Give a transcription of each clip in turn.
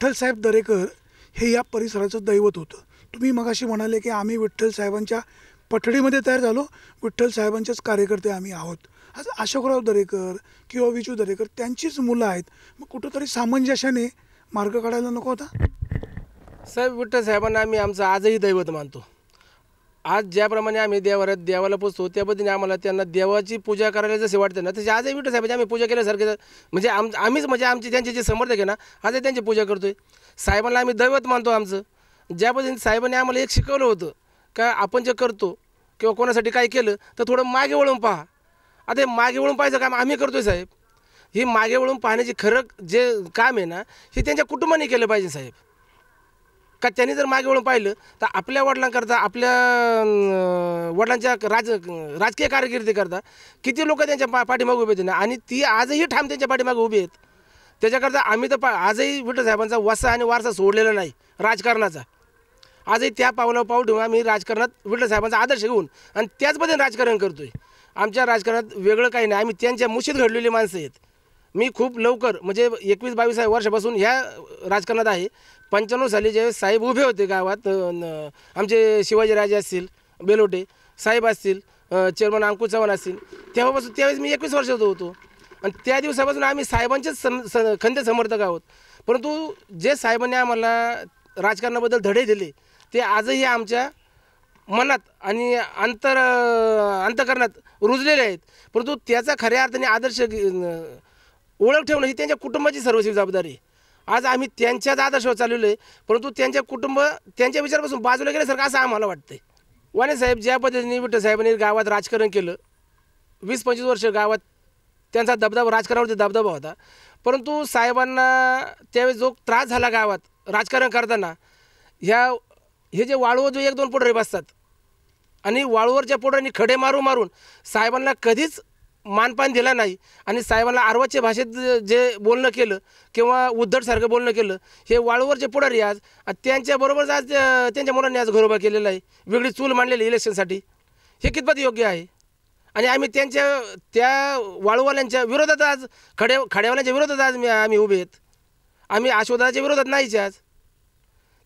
विठ्ठल साहेब दरेकर हे या परिसराचं दैवत होतं तुम्ही मगाशी म्हणाले की आम्ही विठ्ठल साहेबांच्या पठडीमध्ये तयार झालो विठ्ठल साहेबांचेच कार्यकर्ते आम्ही आहोत आज अशोकराव दरेकर किंवा विजू दरेकर त्यांचीच मुलं आहेत मग कुठंतरी सामंजस्याने मार्ग काढायला नको होता साहेब विठ्ठल साहेबांना आम्ही आमचं आजही दैवत मानतो आज ज्याप्रमाणे आम्ही देवावर देवाला पोचतो त्या पद्धतीने आम्हाला त्यांना देवाची पूजा करायला जसे वाटते ना तसे आजही साहेब साहेब आम्ही पूजा केल्यासारखे म्हणजे आम आम्हीच म्हणजे आमचे त्यांचे जे समर्थक आहे ना आजही त्यांची पूजा करतोय साहेबांना आम्ही दैवत मानतो आमचं ज्या पद्धतीने साहेबांनी आम्हाला एक शिकवलं होतं का आपण जे करतो किंवा कोणासाठी काय केलं तर थोडं मागे वळून पहा आता हे मागे वळून पाहायचं काम आम्ही करतोय साहेब ही मागे वळून पाहण्याची खरं जे काम आहे ना हे त्यांच्या कुटुंबाने केलं पाहिजे साहेब का त्यांनी जर मागे वळून पाहिलं तर आपल्या वडिलांकरता आपल्या वडिलांच्या राज राजकीय कारकिर्दीकरता किती लोक त्यांच्या पा पाठीमागे उभे होते आणि ती आजही ठाम त्यांच्या पाठीमागे उभी आहेत त्याच्याकरता आम्ही तर पा आजही विठ्ठलसाहेबांचा वसा आणि वारसा सोडलेला नाही राजकारणाचा आजही त्या पावलावर पाऊल ठेवून आम्ही राजकारणात विठ्ठलसाहेबांचा आदर्श घेऊन आणि त्याच राजकारण राजकारण करतोय आमच्या राजकारणात वेगळं काही नाही आम्ही त्यांच्या मुशीत घडलेली माणसं आहेत मी खूप लवकर म्हणजे एकवीस बावीस वर्षापासून ह्या राजकारणात आहे पंच्याण्णव साली जे साहेब उभे होते गावात आमचे शिवाजीराजे असतील बेलोटे साहेब असतील चेअरमन अंकुश चव्हाण असतील तेव्हापासून त्यावेळेस मी एकवीस वर्षाचा होतो आणि त्या दिवसापासून आम्ही साहेबांचेच सम खंदे समर्थक आहोत परंतु जे साहेबांनी आम्हाला राजकारणाबद्दल धडे दिले ते आजही आमच्या मनात आणि अंतर अंतकरणात रुजलेले आहेत परंतु त्याचा खऱ्या अर्थाने आदर्श ओळख ठेवणं ही त्यांच्या कुटुंबाची सर्वस्व जबाबदारी आहे आज आम्ही त्यांच्याच आदर्श चाललेलो आहे परंतु त्यांच्या कुटुंब त्यांच्या विचारापासून बाजूला गेल्यासारखं असं आम्हाला वाटतंय वाने साहेब ज्या पद्धतीने विठ्ठल साहेबांनी गावात राजकारण केलं वीस पंचवीस वर्ष गावात त्यांचा दबदबा राजकारणावरती दबदबा होता परंतु साहेबांना त्यावेळेस जो त्रास झाला गावात राजकारण करताना ह्या हे जे वाळूवर जो एक दोन पोटरे बसतात आणि वाळूवरच्या पोटरांनी खडे मारू मारून साहेबांना कधीच मानपान दिला नाही आणि साहेबांना आर्वाच्या भाषेत जे बोलणं केलं किंवा उद्धटसारखं बोलणं केलं हे वाळूवरचे पुढारी आज त्यांच्याबरोबरच आज त्यांच्या मुलांनी आज घरोबा केलेला आहे वेगळी चूल मांडलेली इलेक्शनसाठी हे कितपत योग्य आहे आणि आम्ही त्यांच्या त्या वाळूवाल्यांच्या विरोधात आज खड्या खड्यावाल्यांच्या विरोधात आज आम्ही उभे आहेत आम्ही आश्वादाच्या विरोधात नाहीच आज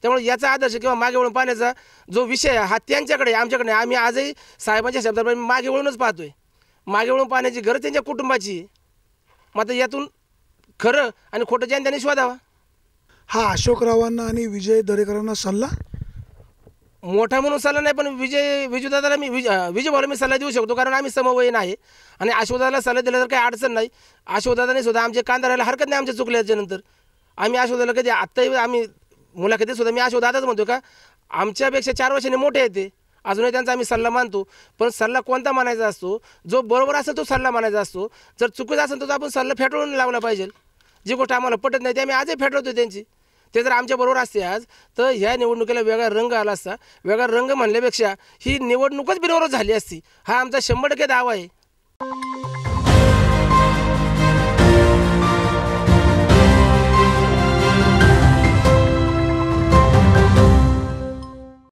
त्यामुळे याचा आदर्श किंवा मागे वळून पाहण्याचा जो विषय हा त्यांच्याकडे आमच्याकडे आम्ही आजही साहेबांच्या शब्दाप्रमाणे मागे वळूनच पाहतोय मागे वळून पाहण्याची गरज त्यांच्या कुटुंबाची मग आता यातून खरं आणि खोटं ज्ञान त्यांनी शोधावा हा अशोकरावांना आणि विजय दरेकरांना सल्ला मोठा म्हणून सल्ला नाही पण विजय विजयदादाला मी विज विजय मी सल्ला देऊ शकतो कारण आम्ही समवयीन आहे आणि अशोकदाला सल्ला दिला तर काही अडचण नाही अशोकदादाने सुद्धा आमचे कांदा राहिला हरकत नाही आमच्या चुकल्याच्यानंतर आम्ही अशोकदाला कधी आत्ताही आम्ही मुलाखतीसुद्धा मी अशोकदादाच म्हणतो का आमच्यापेक्षा चार वर्षांनी मोठे येते अजूनही त्यांचा आम्ही सल्ला मानतो पण सल्ला कोणता मानायचा असतो जो बरोबर असेल तो सल्ला मानायचा असतो जर चुकीचा असेल तर आपण सल्ला फेटळून लावला पाहिजे जी गोष्ट आम्हाला पटत नाही ते आम्ही आजही फेटळतो त्यांची ते जर आमच्या बरोबर असते आज तर ह्या निवडणुकीला वेगळा रंग आला असता वेगळा रंग म्हणल्यापेक्षा ही निवडणूकच बिरोबर झाली असती हा आमचा शंभर टक्के दावा आहे